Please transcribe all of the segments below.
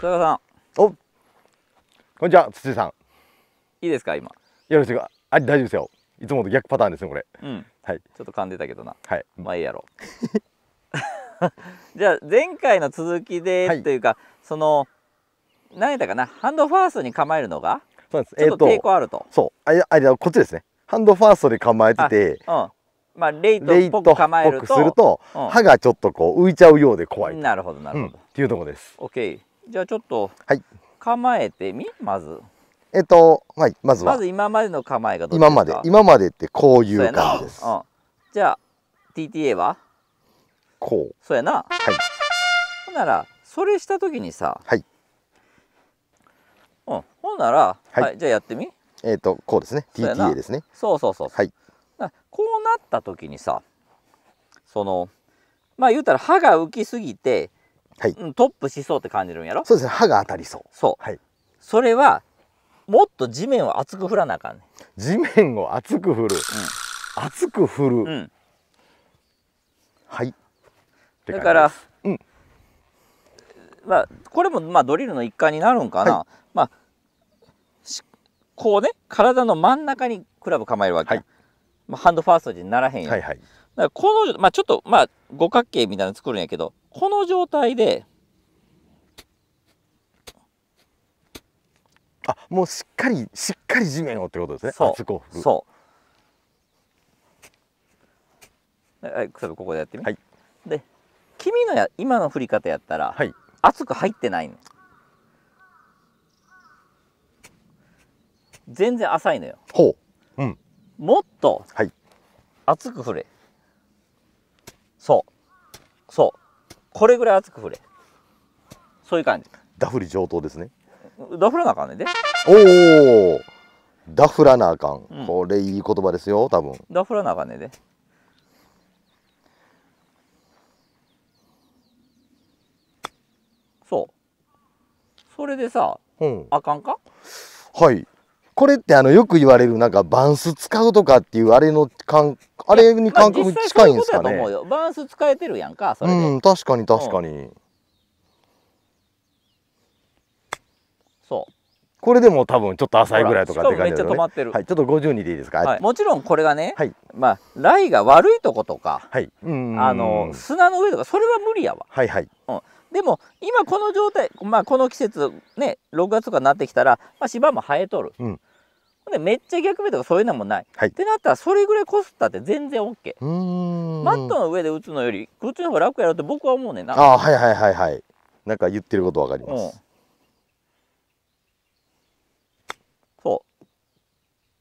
田さんおこんにちは土井さんいいですか今よろしくあ大丈夫ですよいつもと逆パターンですねこれ、うん、はい、ちょっと噛んでたけどなはいまあいいやろ じゃあ前回の続きで、はい、というかその何やたかなハンドファーストに構えるのがそうですちょっと抵抗あると、えー、そうあいやあじゃ、こっちですねハンドファーストで構えてて、うん、まあ、レイトっぽく構えるとすると、うん、歯がちょっとこう浮いちゃうようで怖いなるほどなるほど、うん、っていうとこですオッケーじゃあちょっと構えてみ、はい、まずえっと、はい、まずはまず今までの構えがどうですか今まで今までってこういう感じです、うん、じゃあ TTA はこうそうやなはいほんならそれした時にさはい、うん、ほんなら、はい、はい、じゃあやってみえっ、とこうですね TTA ですねそうそうそうはいこうなった時にさそのまあ言うたら歯が浮きすぎてはい、トップしそうって感じるんやろそうですね刃が当たりそうそう、はい、それはもっと地面を厚く振らなあかんね地面を厚く振る、うん、厚く振る、うん、はいだから、うん、まあこれもまあドリルの一環になるんかな、はい、まあこうね体の真ん中にクラブ構えるわけ、はい、まあ、ハンドファーストにならへんやん、はいはい、だからこの、まあ、ちょっとまあ五角形みたいなの作るんやけどこの状態であもうしっかりしっかり地面をってことですねそうそうはい草部ここでやってみ、はい、で君のや今の振り方やったら、はい、熱く入ってないの全然浅いのよほう、うん、もっと、はい、熱く振れそうそうこれぐらい熱く振れそういう感じダフり上等ですねダフらなあかんねでおおダフらなあかん、うん、これいい言葉ですよ多分ダフらなあかんねでそうそれでさ、うん、あかんかはいこれってあのよく言われるなんかバンス使うとかっていうあれの感あれに感覚近いんですかね、まあ、ううバンス使えてるやんかそれうん確かに確かに、そうこれでも多分ちょっと浅いぐらいとかって感じで、ね、はい、ちょっと52でいいですか、はい、もちろんこれがね、はい、まあライが悪いとことか、はい、あの砂の上とかそれは無理やわ、はいはいうん、でも今この状態、まあ、この季節ね6月とかになってきたら、まあ、芝も生えとる、うん、でめっちゃ逆目とかそういうのもない、はい、ってなったらそれぐらいこすったって全然 OK ーマットの上で打つのよりこっちの方が楽やろって僕は思うねんなあはいはいはいはいなんか言ってることわかります、うん、そ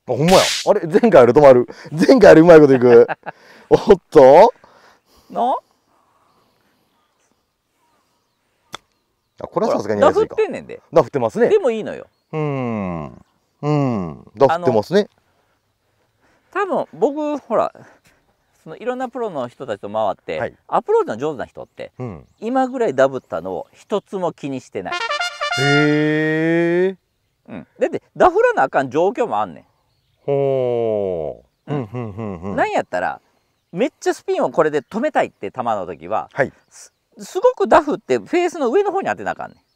うあほんまやあれ前回あり止まる前回ありうまいこといく おっとなあこれはさすがにやりすいかダフってんねんでなふってますねでもいいのようんうん出してますね多分僕ほらそのいろんなプロの人たちと回って、はい、アプローチの上手な人って、うん、今ぐらいダブったのを一つも気にしてないへえ、うん、だってダフらなあかん状況もあんねんほう、うん、うんんんんなんやったらめっちゃスピンをこれで止めたいって球の時は、はい、すすごくダフってフェースの上の方に当てなあかんねん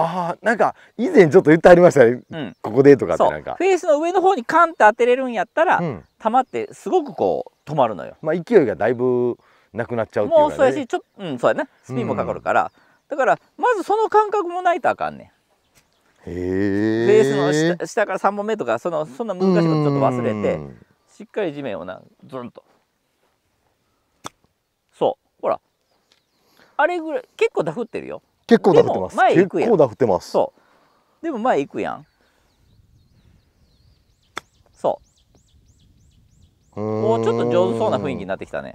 ああなんか以前ちょっと言ってありましたね、うん、ここでとかってなんかフェースの上の方にカンって当てれるんやったら、うん、球ってすごくこう止まるのよまあ勢いがだいぶなくなっちゃうっていうね、もうそうやしちょうんそうやねスピンもかかるから、うん、だからまずその感覚もないとあかんねんフェースの下下から3本目とかそのそんな難しいことちょっと忘れてしっかり地面をなずんとそうほらあれぐらい結構ダフってるよ結構ダフってます前行くやん結構ダフってますそうでも前行くやんそうもうちょっと上手そうな雰囲気になってきたね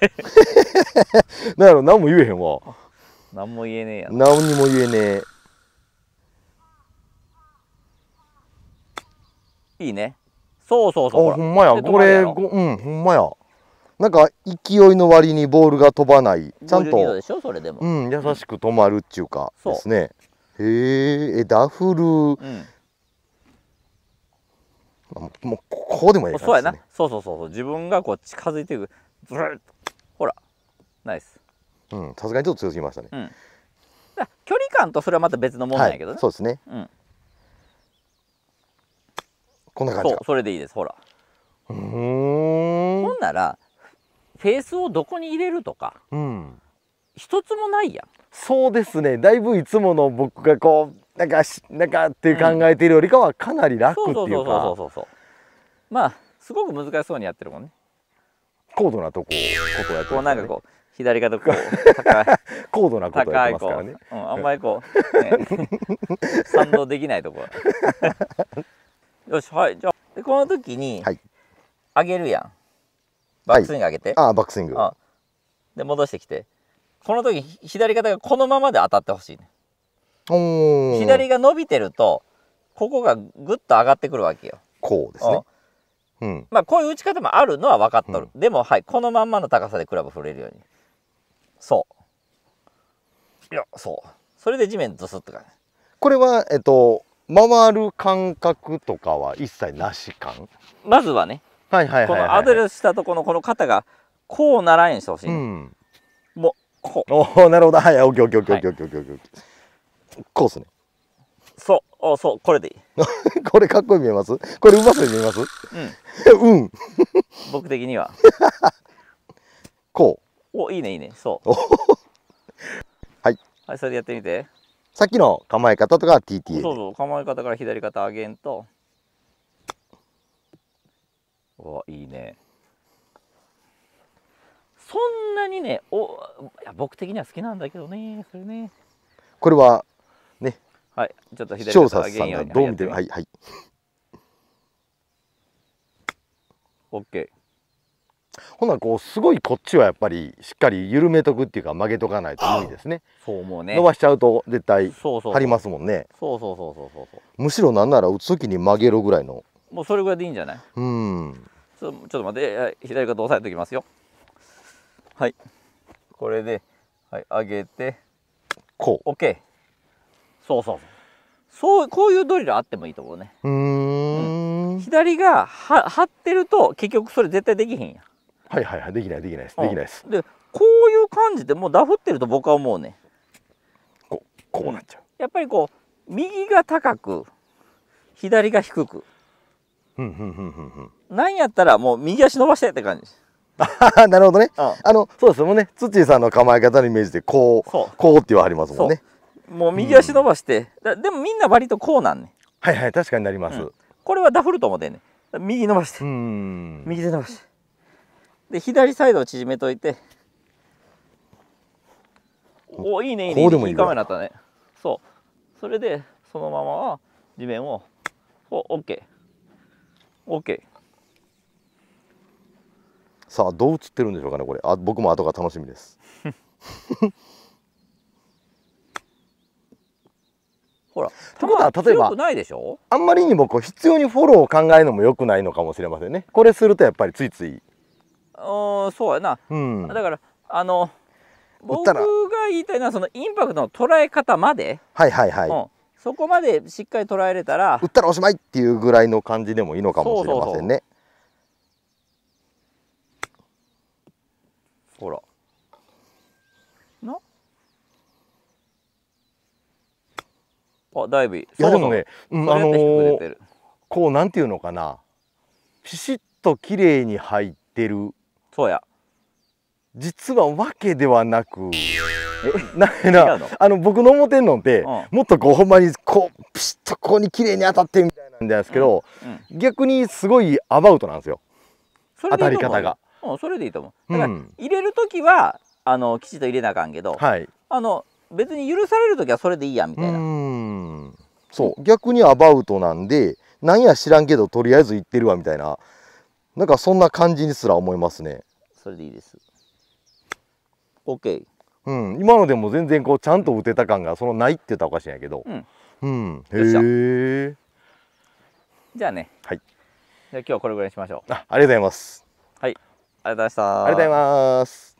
なんやろ何も言えへんわ何も言えねえやん何にも言えねえいいねそうそうそうほんまやこれうんほんまやなんか勢いの割にボールが飛ばないちゃんと優しく止まるっていうかですねへえダフル、うんもうここでもいいですねそうやなそうそうそう自分がこう近づいていくずるっとほらナイスうんさすがにちょっと強すぎましたね、うん、距離感とそれはまた別のもんやけどね、はい、そうですね、うん、こんな感じそうそれでいいですほらうんほんならフェースをどこに入れるとか、うん、一つもないやんそうですねだいぶいつもの僕がこうなんかなんかって考えているよりかはかなり楽っていうか、うん、そうそうそうそうそうまあすごく難しそうにやってるもんね高度なとこことやって、ね、こうなんかこう左肩こう高い 高度なことやってますからね、うん、あんまりこう、ね、賛同できないところ よしはいじゃあこの時に、はあげるやんバックスイング上げて、ああバックスイング、うん、で戻してきてこの時左肩がこのままで当たってほしいね左が伸びてるとここがぐっと上がってくるわけよこうですね、うん、まあこういう打ち方もあるのは分かっとる、うん、でもはいこのまんまの高さでクラブ振れるようにそういやそうそれで地面ドスッとか、これはえっと回る感覚とかは一切なし感まずはねはいはい、はい、このアドレスしたとこのこの肩がこうならんようにしてほしい、うん、もうこうおおなるほどはいオッケーオッケーオッケーオッケーオッケーこうっすねそうおそうこれでいい これかっこいい見えますこれうまそうに見えますうん、うん、僕的にはこうおいいねいいねそうはい、はい、それでやってみてさっきの構え方とか TTA そうそう構え方から左肩上げんとおいいねそんなにねおいや僕的には好きなんだけどねそれねこれはねはいちょっと左調査さんがどう見てるはいはい OK ほなこうすごいこっちはやっぱりしっかり緩めとくっていうか曲げとかないと無理ですねそう思うね伸ばしちゃうと絶対張りますもんねそうそうそうそうそうそうむしろなんなら打つ時に曲げろぐらいのもうそれぐらいでいいんじゃないうんちょちょっと待って左肩押さえておきますよはいこれで、はい、上げてこう OK そうそうそうこういうドリルあってもいいと思うねうん左がは張ってると結局それ絶対できへんやはいはいはいできないできないです、うん、できないですでこういう感じでもうダフってると僕は思うねこうこうなっちゃう、うん、やっぱりこう右が高く左が低くなんやったらもう右足伸ばしてって感じ なるほどね、うん、あのそうですもんね土井さんの構え方のイメージでこうこうって言わはりますもんねもう右足伸ばして、うん、でもみんな割とこうなんねはいはい確かになります、うん、これはダフルと思ってね右伸ばしてうん右で伸ばしてで左サイドを縮めといておいいねいいねいいねいいカメラだったねそうそれでそのまま地面をおオッケー OK さあどう映ってるんでしょうかねこれあ僕も後が楽しみです ほらということは例えばあんまりにもこう必要にフォローを考えるのもよくないのかもしれませんねこれするとやっぱりついついうんそうやな、うん、だからあの僕が言いたいのはそのインパクトの捉え方まではいはいはい、うんそこまでしっかり捉えれたら打ったらおしまいっていうぐらいの感じでもいいのかもしれませんねほらなあだいぶいいやでもね、うん、あのー、こうなんていうのかなピシッと綺麗に入ってるそうや実はわけではなくえななあの僕の思ってんのって、うん、もっとこうほんまにこうピシッとここに綺麗に当たってみたいなんですけど、うん、逆にすごいアバウトなんですよ当たり方が。うん、それでいいと思う。だから入れる時はあのきちっと入れなあかんけど、はい、あの別に許される時はそれでいいやみたいな。うそう逆にアバウトなんでなんや知らんけどとりあえず行ってるわみたいななんかそんな感じにすら思いますね。それでいいです。オッケー、うん、今のでも全然こうちゃんと打てた感がそのないって言ったらおかしいんやけど、うん、うん、へえじゃあねはいじゃあ今日はこれぐらいにしましょうあありがとうございますはいありがとうございましたありがとうございます